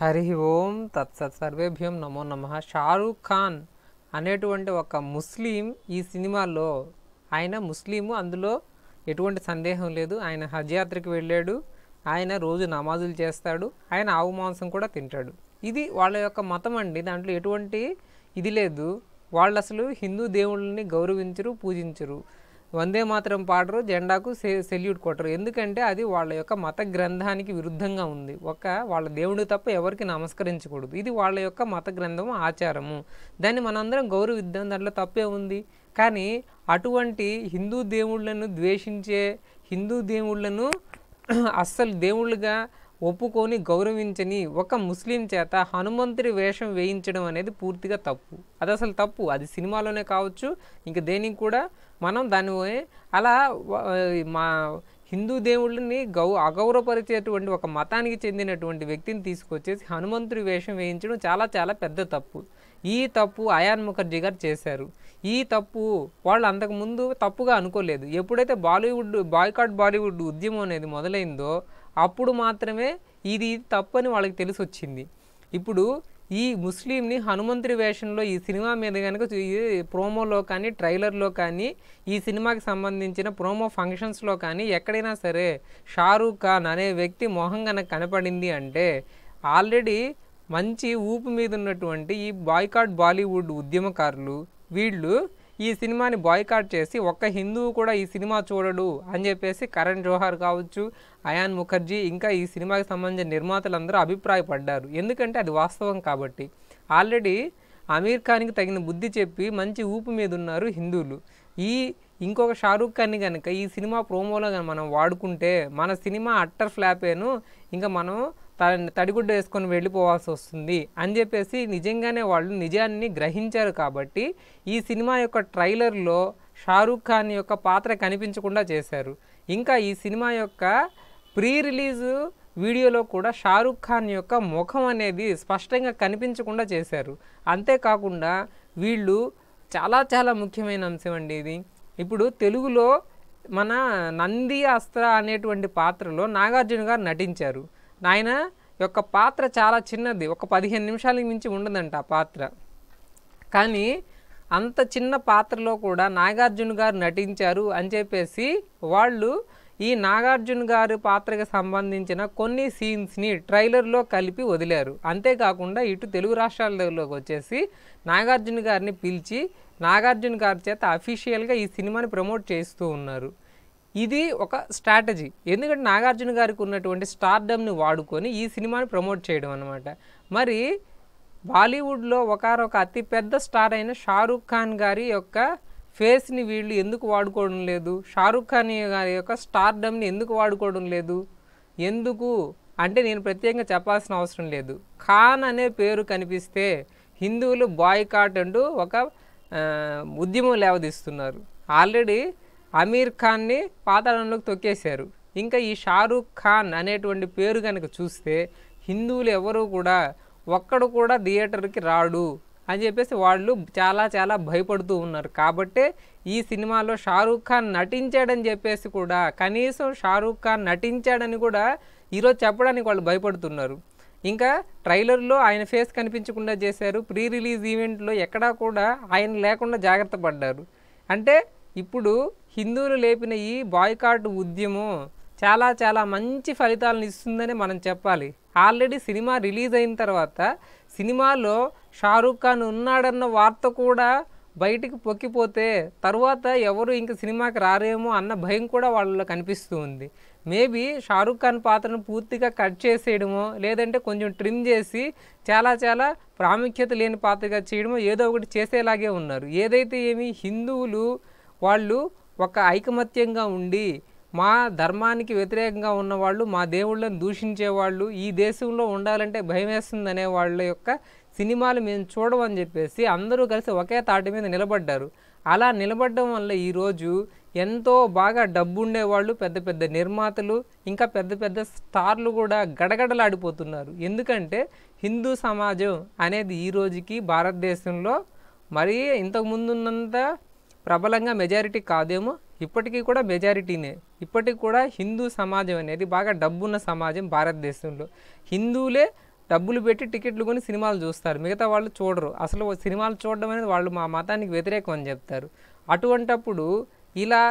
హరి ఓం తత్సత్ సర్వేభ్యం నమో నమ షారూఖ్ ఖాన్ అనేటువంటి ఒక ముస్లిం ఈ సినిమాలో ఆయన ముస్లిము అందులో ఎటువంటి సందేహం లేదు ఆయన హజ్ యాత్రకు వెళ్ళాడు ఆయన రోజు నమాజులు చేస్తాడు ఆయన ఆవు మాంసం కూడా తింటాడు ఇది వాళ్ళ యొక్క మతం అండి దాంట్లో ఎటువంటి ఇది లేదు వాళ్ళు అసలు హిందూ దేవుళ్ళని గౌరవించరు పూజించరు వందే మాత్రం పాడరు జెండాకు సెల్యూట్ కొట్టరు ఎందుకంటే అది వాళ్ళ యొక్క మత గ్రంథానికి విరుద్ధంగా ఉంది ఒక వాళ్ళ దేవుడు తప్ప ఎవరికి నమస్కరించకూడదు ఇది వాళ్ళ యొక్క మత గ్రంథము ఆచారము దాన్ని మనందరం గౌరవిద్దాం దాంట్లో తప్పే ఉంది కానీ అటువంటి హిందూ దేవుళ్లను ద్వేషించే హిందూ దేవుళ్లను అస్సలు దేవుళ్ళుగా ఒప్పుకొని గౌరవించని ఒక ముస్లిం చేత హనుమంతుడి వేషం వేయించడం అనేది పూర్తిగా తప్పు అది అసలు తప్పు అది సినిమాలోనే కావచ్చు ఇంకా దేనికి కూడా మనం దాని అలా మా హిందూ దేవుళ్ళని గౌ అగౌరవపరిచేటువంటి ఒక మతానికి చెందినటువంటి వ్యక్తిని తీసుకొచ్చేసి హనుమంతుడి వేషం వేయించడం చాలా చాలా పెద్ద తప్పు ఈ తప్పు అయాన్ ముఖర్జీ గారు చేశారు ఈ తప్పు వాళ్ళు అంతకుముందు తప్పుగా అనుకోలేదు ఎప్పుడైతే బాలీవుడ్ బాయ్కాట్ బాలీవుడ్ ఉద్యమం అనేది మొదలైందో అప్పుడు మాత్రమే ఇది తప్పు అని వాళ్ళకి తెలిసి వచ్చింది ఇప్పుడు ఈ ముస్లింని హనుమంతుడి వేషంలో ఈ సినిమా మీద కనుక ప్రోమోలో కానీ ట్రైలర్లో కానీ ఈ సినిమాకి సంబంధించిన ప్రోమో ఫంక్షన్స్లో కానీ ఎక్కడైనా సరే షారూక్ ఖాన్ అనే వ్యక్తి మొహం కనుక కనపడింది అంటే ఆల్రెడీ మంచి ఊపు మీద ఉన్నటువంటి ఈ బాయ్కాట్ బాలీవుడ్ ఉద్యమకారులు వీళ్ళు ఈ సినిమాని బాయ్కాట్ చేసి ఒక్క హిందువు కూడా ఈ సినిమా చూడడు అని చెప్పేసి కరణ్ జోహార్ కావచ్చు అయాన్ ముఖర్జీ ఇంకా ఈ సినిమాకి సంబంధించిన నిర్మాతలందరూ అభిప్రాయపడ్డారు ఎందుకంటే అది వాస్తవం కాబట్టి ఆల్రెడీ అమీర్ ఖాన్కి తగిన బుద్ధి చెప్పి మంచి ఊపు మీద ఉన్నారు హిందువులు ఈ ఇంకొక షారూఖ్ ఖాన్ని కనుక ఈ సినిమా ప్రోమోలో మనం వాడుకుంటే మన సినిమా అట్టర్ ఫ్లాపేను ఇంకా మనం తడిగుడ్డ వేసుకొని వెళ్ళిపోవాల్సి వస్తుంది అని చెప్పేసి నిజంగానే వాళ్ళు నిజాన్ని గ్రహించారు కాబట్టి ఈ సినిమా యొక్క ట్రైలర్లో షారూఖ్ ఖాన్ యొక్క పాత్ర కనిపించకుండా చేశారు ఇంకా ఈ సినిమా యొక్క ప్రీ రిలీజు వీడియోలో కూడా షారూఖ్ ఖాన్ యొక్క ముఖం అనేది స్పష్టంగా కనిపించకుండా చేశారు అంతేకాకుండా వీళ్ళు చాలా చాలా ముఖ్యమైన అంశం అండి ఇది ఇప్పుడు తెలుగులో మన నంది అస్త్ర అనేటువంటి పాత్రలో నాగార్జున గారు నటించారు నాయన యొక్క పాత్ర చాలా చిన్నది ఒక పదిహేను నిమిషాలకు మించి ఉండదంట ఆ పాత్ర కానీ అంత చిన్న పాత్రలో కూడా నాగార్జున గారు నటించారు అని చెప్పేసి వాళ్ళు ఈ నాగార్జున గారి పాత్రకు సంబంధించిన కొన్ని సీన్స్ని ట్రైలర్లో కలిపి వదిలారు అంతేకాకుండా ఇటు తెలుగు రాష్ట్రాలలోకి వచ్చేసి నాగార్జున గారిని పిలిచి నాగార్జున గారి చేత అఫీషియల్గా ఈ సినిమాని ప్రమోట్ చేస్తూ ఉన్నారు ఇది ఒక స్ట్రాటజీ ఎందుకంటే నాగార్జున గారికి ఉన్నటువంటి స్టార్డమ్ని వాడుకొని ఈ సినిమాని ప్రమోట్ చేయడం అనమాట మరి బాలీవుడ్లో ఒకరొక అతిపెద్ద స్టార్ అయిన షారుఖ్ ఖాన్ గారి యొక్క ఫేస్ని వీళ్ళు ఎందుకు వాడుకోవడం లేదు షారుఖ్ ఖాన్ గారి యొక్క స్టార్డమ్ని ఎందుకు వాడుకోవడం లేదు ఎందుకు అంటే నేను ప్రత్యేకంగా చెప్పాల్సిన అవసరం లేదు ఖాన్ అనే పేరు కనిపిస్తే హిందువులు బాయ్కాట్ అంటూ ఒక ఉద్యమం లేవదీస్తున్నారు ఆల్రెడీ అమీర్ ఖాన్ని పాతాళంలోకి తొక్కేశారు ఇంకా ఈ షారూఖ్ ఖాన్ అనేటువంటి పేరు కనుక చూస్తే హిందువులు ఎవరు కూడా ఒక్కడు కూడా థియేటర్కి రాడు అని చెప్పేసి వాళ్ళు చాలా చాలా భయపడుతూ ఉన్నారు కాబట్టే ఈ సినిమాలో షారూఖ్ ఖాన్ నటించాడని చెప్పేసి కూడా కనీసం షారూఖ్ ఖాన్ నటించాడని కూడా ఈరోజు చెప్పడానికి వాళ్ళు భయపడుతున్నారు ఇంకా ట్రైలర్లో ఆయన ఫేస్ కనిపించకుండా చేశారు ప్రీ రిలీజ్ ఈవెంట్లో ఎక్కడా కూడా ఆయన లేకుండా జాగ్రత్త పడ్డారు అంటే ఇప్పుడు హిందువులు లేపిన ఈ బాయ్కాట్ ఉద్యమం చాలా చాలా మంచి ఫలితాలను ఇస్తుందని మనం చెప్పాలి ఆల్రెడీ సినిమా రిలీజ్ అయిన తర్వాత సినిమాలో షారూఖ్ ఖాన్ ఉన్నాడన్న వార్త కూడా బయటికి పొక్కిపోతే తర్వాత ఎవరు ఇంక సినిమాకి రారేమో అన్న భయం కూడా వాళ్ళలో కనిపిస్తూ ఉంది మేబీ షారూఖ్ ఖాన్ పాత్రను పూర్తిగా కట్ చేసేయడమో లేదంటే కొంచెం ట్రిమ్ చేసి చాలా చాలా ప్రాముఖ్యత లేని పాత్రగా చేయడమో ఏదో ఒకటి చేసేలాగే ఉన్నారు ఏదైతే ఏమి హిందువులు వాళ్ళు ఒక ఐకమత్యంగా ఉండి మా ధర్మానికి వ్యతిరేకంగా ఉన్నవాళ్ళు మా దేవుళ్ళని దూషించేవాళ్ళు ఈ దేశంలో ఉండాలంటే భయం వేస్తుంది అనే వాళ్ళ యొక్క సినిమాలు మేము చూడమని చెప్పేసి అందరూ కలిసి ఒకే తాటి మీద నిలబడ్డారు అలా నిలబడడం వల్ల ఈరోజు ఎంతో బాగా డబ్బు ఉండేవాళ్ళు పెద్ద పెద్ద నిర్మాతలు ఇంకా పెద్ద పెద్ద స్టార్లు కూడా గడగడలాడిపోతున్నారు ఎందుకంటే హిందూ సమాజం అనేది ఈ రోజుకి భారతదేశంలో మరీ ఇంతకుముందున్నంత ప్రబలంగా మెజారిటీ కాదేమో ఇప్పటికీ కూడా మెజారిటీనే ఇప్పటికి కూడా హిందూ సమాజం అనేది బాగా డబ్బున్న సమాజం భారతదేశంలో హిందువులే డబ్బులు పెట్టి టికెట్లు కొని సినిమాలు చూస్తారు మిగతా వాళ్ళు చూడరు అసలు సినిమాలు చూడడం అనేది వాళ్ళు మా మతానికి వ్యతిరేకం అని చెప్తారు అటువంటప్పుడు ఇలా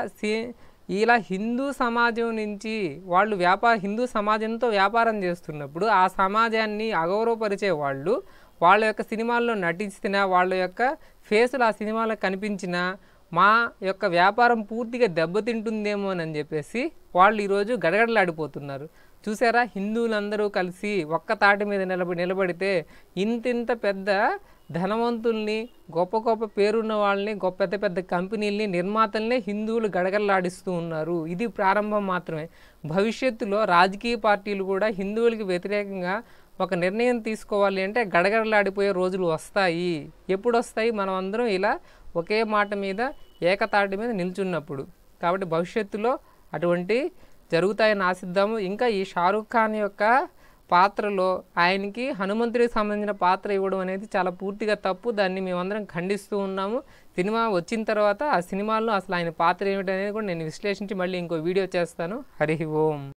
ఇలా హిందూ సమాజం నుంచి వాళ్ళు వ్యాపార హిందూ సమాజంతో వ్యాపారం చేస్తున్నప్పుడు ఆ సమాజాన్ని అగౌరవపరిచే వాళ్ళు వాళ్ళ యొక్క సినిమాల్లో నటించిన వాళ్ళ యొక్క ఫేసులు ఆ సినిమాలో కనిపించిన మా యొక్క వ్యాపారం పూర్తిగా దెబ్బతింటుందేమో అని చెప్పేసి వాళ్ళు ఈరోజు గడగడలాడిపోతున్నారు చూసారా హిందువులందరూ కలిసి ఒక్క తాటి మీద నిలబ నిలబడితే ఇంతింత పెద్ద ధనవంతుల్ని గొప్ప గొప్ప పేరున్న వాళ్ళని గొప్ప పెద్ద పెద్ద కంపెనీల్ని నిర్మాతల్ని హిందువులు గడగడలాడిస్తూ ఉన్నారు ఇది ప్రారంభం మాత్రమే భవిష్యత్తులో రాజకీయ పార్టీలు కూడా హిందువులకి వ్యతిరేకంగా ఒక నిర్ణయం తీసుకోవాలి అంటే గడగడలాడిపోయే రోజులు వస్తాయి ఎప్పుడు వస్తాయి మనం అందరం ఇలా ఒకే మాట మీద ఏకతాటి మీద నిల్చున్నప్పుడు కాబట్టి భవిష్యత్తులో అటువంటి జరుగుతాయని ఆశిద్దాము ఇంకా ఈ షారుఖ్ ఖాన్ యొక్క పాత్రలో ఆయనకి హనుమంతుడికి సంబంధించిన పాత్ర ఇవ్వడం అనేది చాలా పూర్తిగా తప్పు దాన్ని మేమందరం ఖండిస్తూ ఉన్నాము సినిమా వచ్చిన తర్వాత ఆ సినిమాలో అసలు ఆయన పాత్ర ఏమిటనేది కూడా నేను విశ్లేషించి మళ్ళీ ఇంకో వీడియో చేస్తాను హరి ఓం